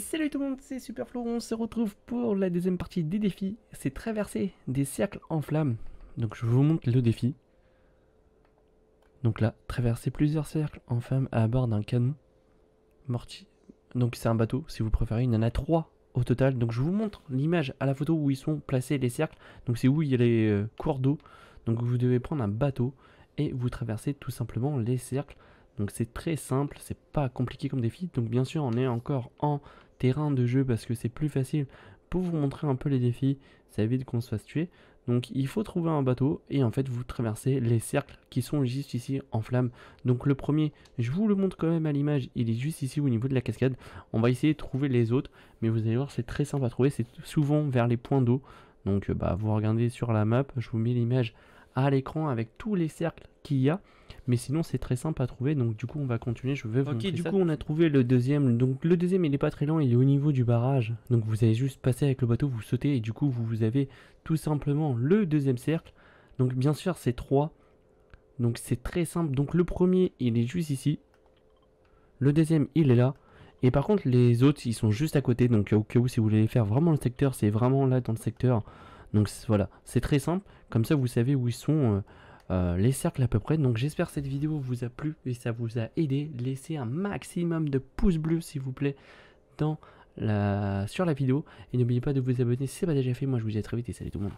salut tout le monde, c'est SuperFlo, on se retrouve pour la deuxième partie des défis, c'est traverser des cercles en flammes. Donc je vous montre le défi. Donc là, traverser plusieurs cercles en flammes à bord d'un canon mortier. Donc c'est un bateau, si vous préférez, il y en a trois au total. Donc je vous montre l'image à la photo où ils sont placés les cercles. Donc c'est où il y a les euh, cours d'eau. Donc vous devez prendre un bateau et vous traversez tout simplement les cercles donc c'est très simple, c'est pas compliqué comme défi. Donc bien sûr, on est encore en terrain de jeu parce que c'est plus facile pour vous montrer un peu les défis. Ça évite qu'on se fasse tuer. Donc il faut trouver un bateau et en fait vous traversez les cercles qui sont juste ici en flamme. Donc le premier, je vous le montre quand même à l'image, il est juste ici au niveau de la cascade. On va essayer de trouver les autres, mais vous allez voir c'est très simple à trouver, c'est souvent vers les points d'eau. Donc bah, vous regardez sur la map, je vous mets l'image à l'écran avec tous les cercles qu'il y a. Mais sinon, c'est très simple à trouver. Donc, du coup, on va continuer. Je vais vous Ok, du coup, on a trouvé le deuxième. Donc, le deuxième, il est pas très lent. Il est au niveau du barrage. Donc, vous allez juste passer avec le bateau, vous sautez. Et du coup, vous avez tout simplement le deuxième cercle. Donc, bien sûr, c'est trois Donc, c'est très simple. Donc, le premier, il est juste ici. Le deuxième, il est là. Et par contre, les autres, ils sont juste à côté. Donc, au cas où, si vous voulez faire vraiment le secteur, c'est vraiment là dans le secteur. Donc voilà, c'est très simple, comme ça vous savez où ils sont euh, euh, les cercles à peu près. Donc j'espère que cette vidéo vous a plu et ça vous a aidé. Laissez un maximum de pouces bleus s'il vous plaît dans la... sur la vidéo. Et n'oubliez pas de vous abonner si ce n'est pas déjà fait. Moi je vous dis à très vite et salut tout le monde.